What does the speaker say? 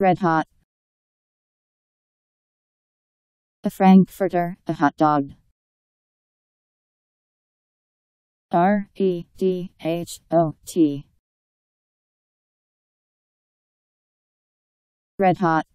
Red hot. A frankfurter, a hot dog. R E D H O T. Red hot.